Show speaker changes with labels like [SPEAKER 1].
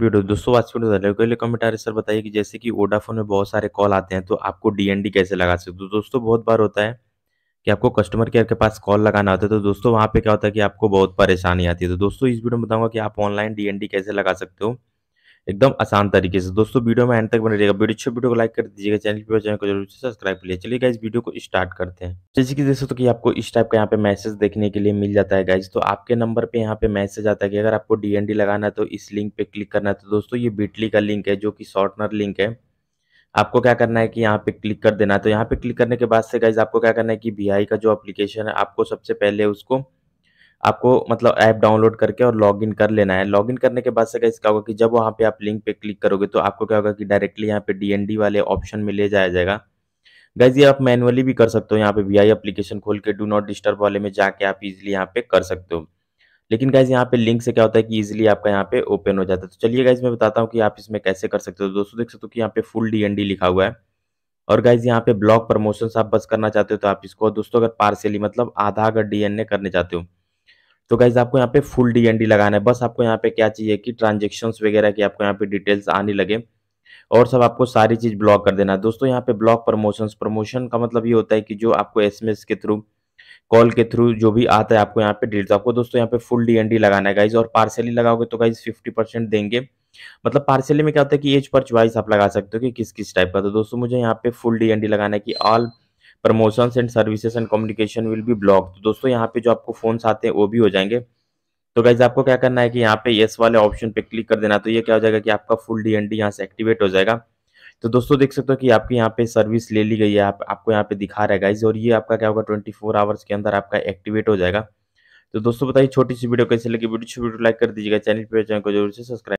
[SPEAKER 1] video दोस्तों आज video comment आ रहे सर बताइए कि जैसे कि ओडाफोन में बहुत सारे कॉल आते हैं तो आपको डीएनडी कैसे लगा सकते हो तो दोस्तों बहुत बार होता है कि आपको कस्टमर केयर के पास कॉल लगाना होता है तो दोस्तों वहाँ पे क्या होता है कि आपको बहुत परेशानी आती है तो दोस्तों इस वीडियो में बताऊंगा कि आप ऑनलाइन डीएनडी कैसे लगा सकते हो एकदम आसान तरीके से दोस्तों वीडियो में एंड तक बने रहेगा वीडियो अच्छी वीडियो को लाइक कर दीजिएगा चैनल पर चैनल को जरूर से सब्सक्राइब कर लिया चलिए गाइज वीडियो को स्टार्ट करते हैं जैसे कि देख सकते तो कि आपको इस टाइप का यहाँ पे मैसेज देखने के लिए मिल जाता है गाइज तो आपके नंबर पर यहाँ पे मैसेज आता है कि अगर आपको डी लगाना है तो इस लिंक पे क्लिक करना है तो दोस्तों ये बिटली का लिंक है जो कि शॉर्टनर लिंक है आपको क्या करना है कि यहाँ पे क्लिक कर देना है तो यहाँ पे क्लिक करने के बाद से गाइज आपको क्या करना है कि बी का जो अप्लीकेशन है आपको सबसे पहले उसको आपको मतलब ऐप डाउनलोड करके और लॉगिन कर लेना है लॉगिन करने के बाद से गाइस क्या होगा कि जब वहाँ पे आप लिंक पे क्लिक करोगे तो आपको क्या होगा कि डायरेक्टली यहाँ पे डीएनडी वाले ऑप्शन में ले जाया जाएगा गैस ये आप मैनुअली भी कर सकते हो यहाँ पे वी एप्लीकेशन खोल के डू नॉट डिस्टर्ब वाले में जाके आप इजिली यहाँ पे कर सकते हो लेकिन गाइज यहाँ पे लिंक से क्या होता है कि इजिली आपका यहाँ पे ओपन हो जाता है तो चलिए गाइज मैं बताता हूँ कि आप इसमें कैसे कर सकते हो दोस्तों देख सकते हो कि यहाँ पे फुल डी लिखा हुआ है और गाइज यहाँ पे ब्लॉक प्रमोशन आप बस करना चाहते हो तो आप इसको दोस्तों अगर पार्सली मतलब आधा अगर डीएनए करने चाहते हो तो गाइज आपको यहाँ पे फुल डी लगाना है बस आपको यहाँ पे क्या चाहिए कि ट्रांजेक्शन्स वगैरह की आपको यहाँ पे डिटेल्स आने लगे और सब आपको सारी चीज़ ब्लॉक कर देना है दोस्तों यहाँ पे ब्लॉक प्रमोशंस प्रमोशन का मतलब ये होता है कि जो आपको एसएमएस के थ्रू कॉल के थ्रू जो भी आता है आपको यहाँ पे डिटेल्स आपको दोस्तों यहाँ पे फुल डीएनडी लगाना है गाइज और पार्सली लगाओगे तो गाइज फिफ्टी परसेंट देंगे मतलब पार्सली में क्या होता है कि एज पर च्वाइस आप लगा सकते हो कि किस किस टाइप का तो दोस्तों मुझे यहाँ पे फुल डीएनडी लगाना है कि all promotion and services and communication will be block तो दोस्तों यहाँ पे जो आपको फोन आते हैं वो भी हो जाएंगे तो गाइज आपको क्या करना है कि यहाँ पे येस वाले ऑप्शन पे क्लिक कर देना तो ये क्या हो जाएगा कि आपका फुल डी एन डी यहाँ से एक्टिवेट हो जाएगा तो दोस्तों देख सकते हो कि आपकी यहाँ पे सर्विस ले ली गई है आप, आपको यहाँ पे दिखा रहा है गाइज और ये आपका क्या होगा ट्वेंटी फोर आवर्स के अंदर आपका एक्टिवेट हो जाएगा तो दोस्तों बताइए छोटी सी वीडियो कैसे लगी वीडियो वीडियो तो लाइक कर दीजिएगा चैनल पर तो चैनल को जरूर से सब्सक्राइब